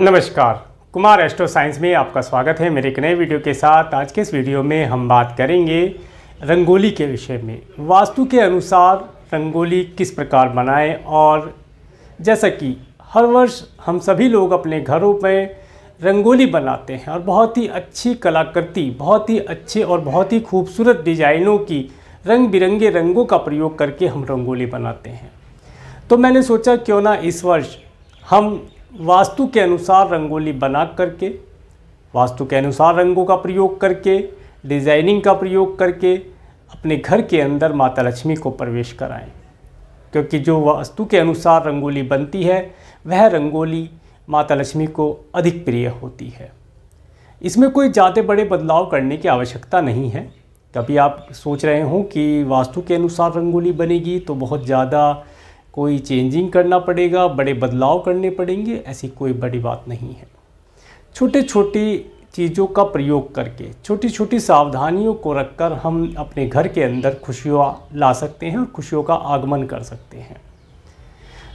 नमस्कार Kumar astro science में आपका स्वागत है मेरे एक नए वीडियो के साथ आज के इस वीडियो में हम बात करेंगे रंगोली के विषय में वास्तु के अनुसार रंगोली किस प्रकार बनाएं और जैसा कि हर वर्ष हम सभी लोग अपने घरों में रंगोली बनाते हैं और बहुत ही अच्छी कलाकृति बहुत ही अच्छे और बहुत ही खूबसूरत डिजाइनों की रंग बिरंगे रंगों का प्रयोग करके हम रंगोली बनाते हैं तो मैंने सोचा क्यों ना इस वर्ष हम वास्तु के अनुसार रंगोली बना करके वास्तु के अनुसार रंगों का प्रयोग करके डिज़ाइनिंग का प्रयोग करके अपने घर के अंदर माता लक्ष्मी को प्रवेश कराएं क्योंकि जो वास्तु के अनुसार रंगोली बनती है वह रंगोली माता लक्ष्मी को अधिक प्रिय होती है इसमें कोई ज़्यादा बड़े बदलाव करने की आवश्यकता नहीं है कभी आप सोच रहे हों कि वास्तु के अनुसार रंगोली बनेगी तो बहुत ज़्यादा कोई चेंजिंग करना पड़ेगा बड़े बदलाव करने पड़ेंगे ऐसी कोई बड़ी बात नहीं है छोटे छोटे चीज़ों का प्रयोग करके छोटी छोटी सावधानियों को रखकर हम अपने घर के अंदर खुशियाँ ला सकते हैं और खुशियों का आगमन कर सकते हैं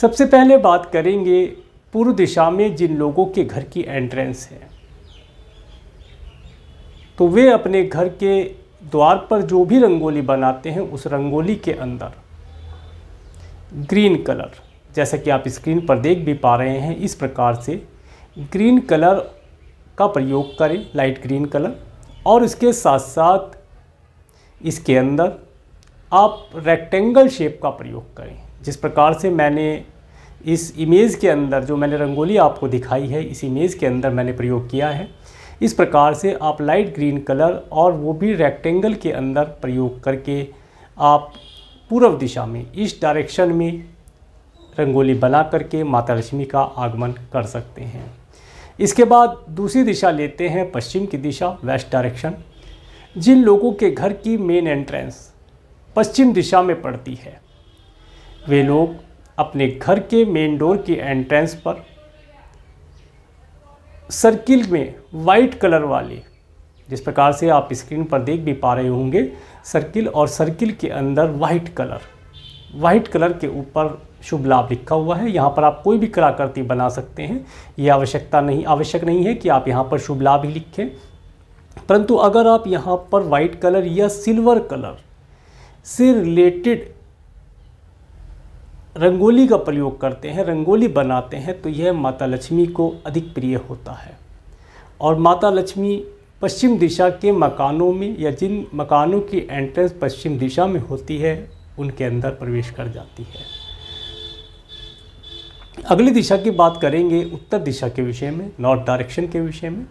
सबसे पहले बात करेंगे पूर्व दिशा में जिन लोगों के घर की एंट्रेंस है तो वे अपने घर के द्वार पर जो भी रंगोली बनाते हैं उस रंगोली के अंदर ग्रीन कलर जैसा कि आप स्क्रीन पर देख भी पा रहे हैं इस प्रकार से ग्रीन कलर का प्रयोग करें लाइट ग्रीन कलर और इसके साथ साथ इसके अंदर आप रेक्टेंगल शेप का प्रयोग करें जिस प्रकार से मैंने इस इमेज के अंदर जो मैंने रंगोली आपको दिखाई है इस इमेज के अंदर मैंने प्रयोग किया है इस प्रकार से आप लाइट ग्रीन कलर और वो भी रेक्टेंगल के अंदर प्रयोग करके आप पूर्व दिशा में इस डायरेक्शन में रंगोली बना करके माता लक्ष्मी का आगमन कर सकते हैं इसके बाद दूसरी दिशा लेते हैं पश्चिम की दिशा वेस्ट डायरेक्शन जिन लोगों के घर की मेन एंट्रेंस पश्चिम दिशा में पड़ती है वे लोग अपने घर के मेन डोर की एंट्रेंस पर सर्किल में वाइट कलर वाले जिस प्रकार से आप स्क्रीन पर देख भी पा रहे होंगे सर्किल और सर्किल के अंदर वाइट कलर वाइट कलर के ऊपर शुभ लाभ लिखा हुआ है यहाँ पर आप कोई भी कलाकृति बना सकते हैं ये आवश्यकता नहीं आवश्यक नहीं है कि आप यहाँ पर शुभ लाभ ही लिखें परंतु अगर आप यहाँ पर वाइट कलर या सिल्वर कलर से रिलेटेड रंगोली का प्रयोग करते हैं रंगोली बनाते हैं तो यह माता लक्ष्मी को अधिक प्रिय होता है और माता लक्ष्मी पश्चिम दिशा के मकानों में या जिन मकानों की एंट्रेंस पश्चिम दिशा में होती है उनके अंदर प्रवेश कर जाती है अगली दिशा की बात करेंगे उत्तर दिशा के विषय में नॉर्थ डायरेक्शन के विषय में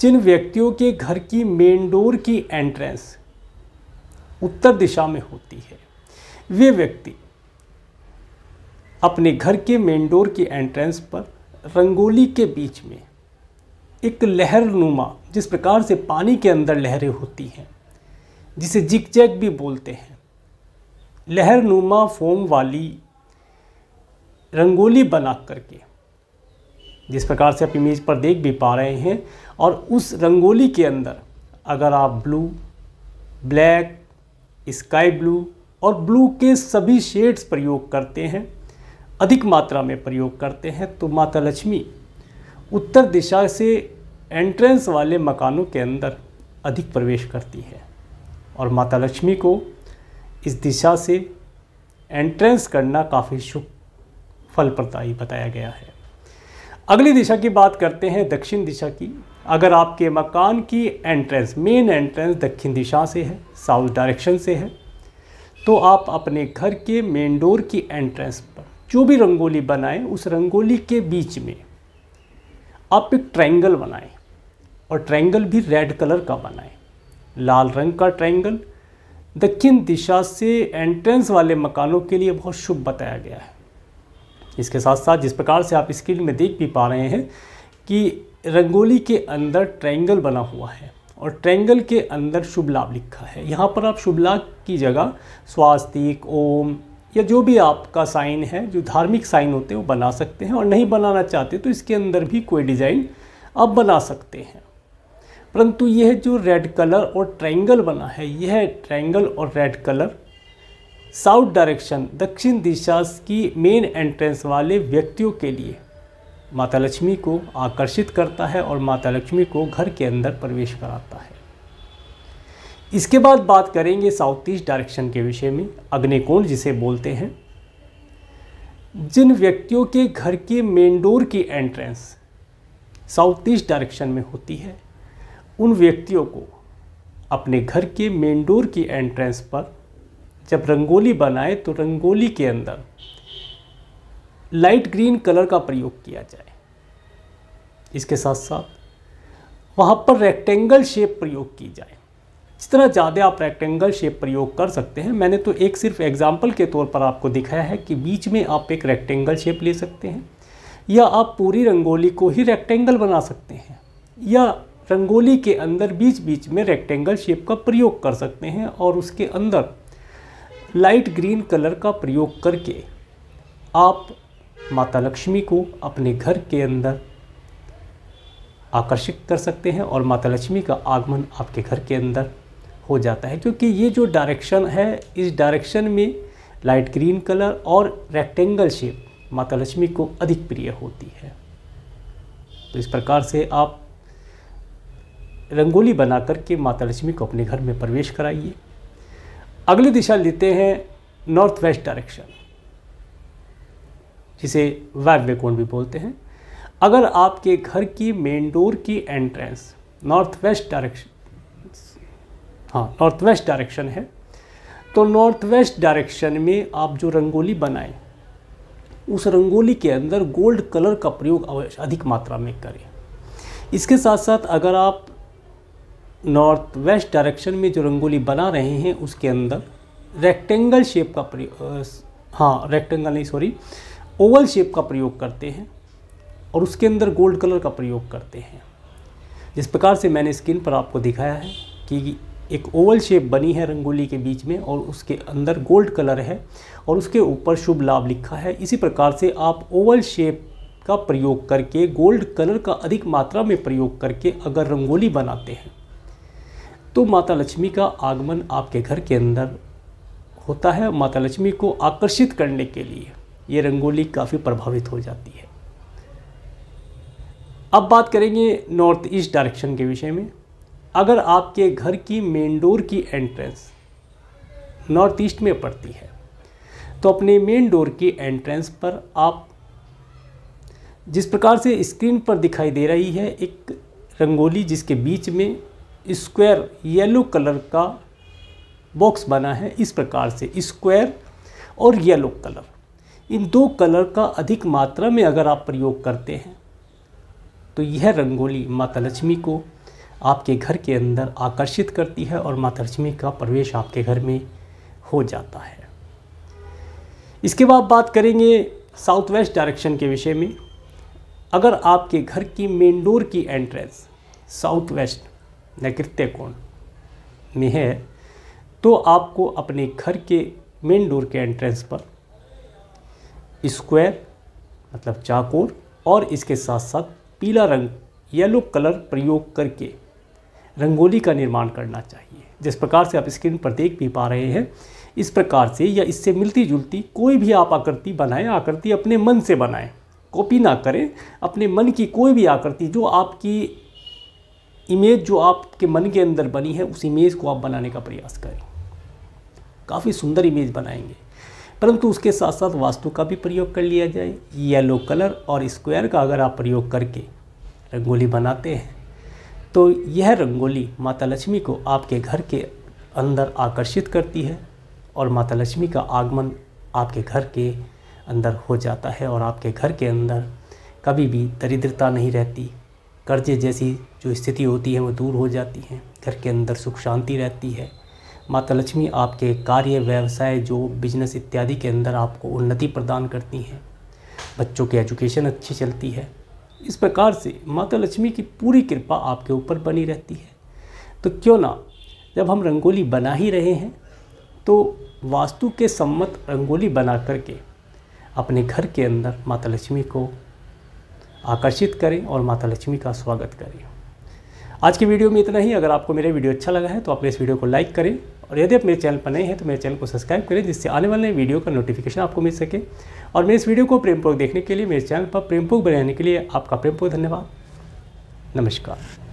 जिन व्यक्तियों के घर की मेन डोर की एंट्रेंस उत्तर दिशा में होती है वे व्यक्ति अपने घर के मेन डोर की एंट्रेंस पर रंगोली के बीच में एक लहर नुमा जिस प्रकार से पानी के अंदर लहरें होती हैं जिसे जिक जैक भी बोलते हैं लहर नुमा फोम वाली रंगोली बना करके जिस प्रकार से आप इमेज पर देख भी पा रहे हैं और उस रंगोली के अंदर अगर आप ब्लू ब्लैक स्काई ब्लू और ब्लू के सभी शेड्स प्रयोग करते हैं अधिक मात्रा में प्रयोग करते हैं तो माता लक्ष्मी उत्तर दिशा से एंट्रेंस वाले मकानों के अंदर अधिक प्रवेश करती है और माता लक्ष्मी को इस दिशा से एंट्रेंस करना काफ़ी शुभ फलप्रदायी बताया गया है अगली दिशा की बात करते हैं दक्षिण दिशा की अगर आपके मकान की एंट्रेंस मेन एंट्रेंस दक्षिण दिशा से है साउथ डायरेक्शन से है तो आप अपने घर के मेन डोर की एंट्रेंस पर जो भी रंगोली बनाएं उस रंगोली के बीच में आप एक ट्रायंगल बनाएं और ट्रायंगल भी रेड कलर का बनाएं लाल रंग का ट्रायंगल दक्षिण दिशा से एंट्रेंस वाले मकानों के लिए बहुत शुभ बताया गया है इसके साथ साथ जिस प्रकार से आप स्क्रीन में देख भी पा रहे हैं कि रंगोली के अंदर ट्रायंगल बना हुआ है और ट्रायंगल के अंदर शुभ लाभ लिखा है यहाँ पर आप शुभ लाभ की जगह स्वास्तिक ओम या जो भी आपका साइन है जो धार्मिक साइन होते हैं वो बना सकते हैं और नहीं बनाना चाहते तो इसके अंदर भी कोई डिज़ाइन आप बना सकते हैं परंतु यह जो रेड कलर और ट्रायंगल बना है यह ट्रायंगल और रेड कलर साउथ डायरेक्शन दक्षिण दिशा की मेन एंट्रेंस वाले व्यक्तियों के लिए माता लक्ष्मी को आकर्षित करता है और माता लक्ष्मी को घर के अंदर प्रवेश कराता है इसके बाद बात करेंगे साउथ ईस्ट डायरेक्शन के विषय में अग्निकोण जिसे बोलते हैं जिन व्यक्तियों के घर के मेन डोर की एंट्रेंस साउथ ईस्ट डायरेक्शन में होती है उन व्यक्तियों को अपने घर के मेन डोर की एंट्रेंस पर जब रंगोली बनाए तो रंगोली के अंदर लाइट ग्रीन कलर का प्रयोग किया जाए इसके साथ साथ वहाँ पर रेक्टेंगल शेप प्रयोग की जाए जितना ज़्यादा आप रेक्टेंगल शेप प्रयोग कर सकते हैं मैंने तो एक सिर्फ एग्जाम्पल के तौर पर आपको दिखाया है कि बीच में आप एक रेक्टेंगल शेप ले सकते हैं या आप पूरी रंगोली को ही रेक्टेंगल बना सकते हैं या रंगोली के अंदर बीच बीच में रेक्टेंगल शेप का प्रयोग कर सकते हैं और उसके अंदर लाइट ग्रीन कलर का प्रयोग करके आप माता लक्ष्मी को अपने घर के अंदर आकर्षित कर सकते हैं और माता लक्ष्मी का आगमन आपके घर के अंदर हो जाता है क्योंकि ये जो डायरेक्शन है इस डायरेक्शन में लाइट ग्रीन कलर और रेक्टेंगल शेप माता लक्ष्मी को अधिक प्रिय होती है तो इस प्रकार से आप रंगोली बना करके माता लक्ष्मी को अपने घर में प्रवेश कराइए अगली दिशा लेते हैं नॉर्थ वेस्ट डायरेक्शन जिसे वैव्य कोण भी बोलते हैं अगर आपके घर की मेन डोर की एंट्रेंस नॉर्थ वेस्ट डायरेक्शन हाँ नॉर्थ वेस्ट डायरेक्शन है तो नॉर्थ वेस्ट डायरेक्शन में आप जो रंगोली बनाएं उस रंगोली के अंदर गोल्ड कलर का प्रयोग अवश्य अधिक मात्रा में करें इसके साथ साथ अगर आप नॉर्थ वेस्ट डायरेक्शन में जो रंगोली बना रहे हैं उसके अंदर रेक्टेंगल शेप का प्रयोग हाँ रेक्टेंगल नहीं सॉरी ओवल शेप का प्रयोग करते हैं और उसके अंदर गोल्ड कलर का प्रयोग करते हैं जिस प्रकार से मैंने स्क्रीन पर आपको दिखाया है कि एक ओवल शेप बनी है रंगोली के बीच में और उसके अंदर गोल्ड कलर है और उसके ऊपर शुभ लाभ लिखा है इसी प्रकार से आप ओवल शेप का प्रयोग करके गोल्ड कलर का अधिक मात्रा में प्रयोग करके अगर रंगोली बनाते हैं तो माता लक्ष्मी का आगमन आपके घर के अंदर होता है माता लक्ष्मी को आकर्षित करने के लिए ये रंगोली काफ़ी प्रभावित हो जाती है अब बात करेंगे नॉर्थ ईस्ट डायरेक्शन के विषय में अगर आपके घर की मेन डोर की एंट्रेंस नॉर्थ ईस्ट में पड़ती है तो अपने मेन डोर की एंट्रेंस पर आप जिस प्रकार से स्क्रीन पर दिखाई दे रही है एक रंगोली जिसके बीच में स्क्वायर येलो कलर का बॉक्स बना है इस प्रकार से स्क्वायर और येलो कलर इन दो कलर का अधिक मात्रा में अगर आप प्रयोग करते हैं तो यह रंगोली माता लक्ष्मी को आपके घर के अंदर आकर्षित करती है और माता लक्ष्मी का प्रवेश आपके घर में हो जाता है इसके बाद बात करेंगे साउथ वेस्ट डायरेक्शन के विषय में अगर आपके घर की मेन डोर की एंट्रेंस साउथ वेस्ट नैकृत्य कोण में है तो आपको अपने घर के मेन डोर के एंट्रेंस पर स्क्वायर मतलब चाकोर और इसके साथ साथ पीला रंग येलो कलर प्रयोग करके रंगोली का निर्माण करना चाहिए जिस प्रकार से आप स्क्रीन पर देख भी पा रहे हैं इस प्रकार से या इससे मिलती जुलती कोई भी आप आकृति बनाएं आकृति अपने मन से बनाएं कॉपी ना करें अपने मन की कोई भी आकृति जो आपकी इमेज जो आपके मन के अंदर बनी है उस इमेज को आप बनाने का प्रयास करें काफ़ी सुंदर इमेज बनाएंगे परंतु उसके साथ साथ वास्तु का भी प्रयोग कर लिया जाए येलो कलर और स्क्वायर का अगर आप प्रयोग करके रंगोली बनाते हैं तो यह रंगोली माता लक्ष्मी को आपके घर के अंदर आकर्षित करती है और माता लक्ष्मी का आगमन आपके घर के अंदर हो जाता है और आपके घर के अंदर कभी भी दरिद्रता नहीं रहती कर्जे जैसी जो स्थिति होती है वो दूर हो जाती है घर के अंदर सुख शांति रहती है माता लक्ष्मी आपके कार्य व्यवसाय जो बिजनेस इत्यादि के अंदर आपको उन्नति प्रदान करती हैं बच्चों की एजुकेशन अच्छी चलती है इस प्रकार से माता लक्ष्मी की पूरी कृपा आपके ऊपर बनी रहती है तो क्यों ना जब हम रंगोली बना ही रहे हैं तो वास्तु के सम्मत रंगोली बना करके अपने घर के अंदर माता लक्ष्मी को आकर्षित करें और माता लक्ष्मी का स्वागत करें आज की वीडियो में इतना ही अगर आपको मेरे वीडियो अच्छा लगा है तो आप इस वीडियो को लाइक करें और यदि आप मेरे चैनल पर नए हैं तो मेरे चैनल को सब्सक्राइब करें जिससे आने वाले वीडियो का नोटिफिकेशन आपको मिल सके और मेरे इस वीडियो को प्रेमपूर्वक देखने के लिए मेरे चैनल पर प्रेमपूर्वक बनाने के लिए आपका प्रेमपूर्वक धन्यवाद नमस्कार